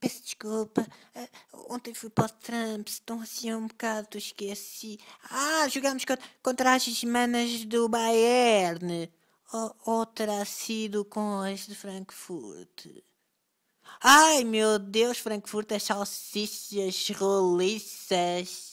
peço desculpa. Ah, ontem fui para o Trump, estão assim um bocado, esqueci. Ah, jogámos contra, contra as semanas do Bayern. outra ou terá sido com as de Frankfurt? Ai meu Deus, Frankfurt, as é salsichas roliças.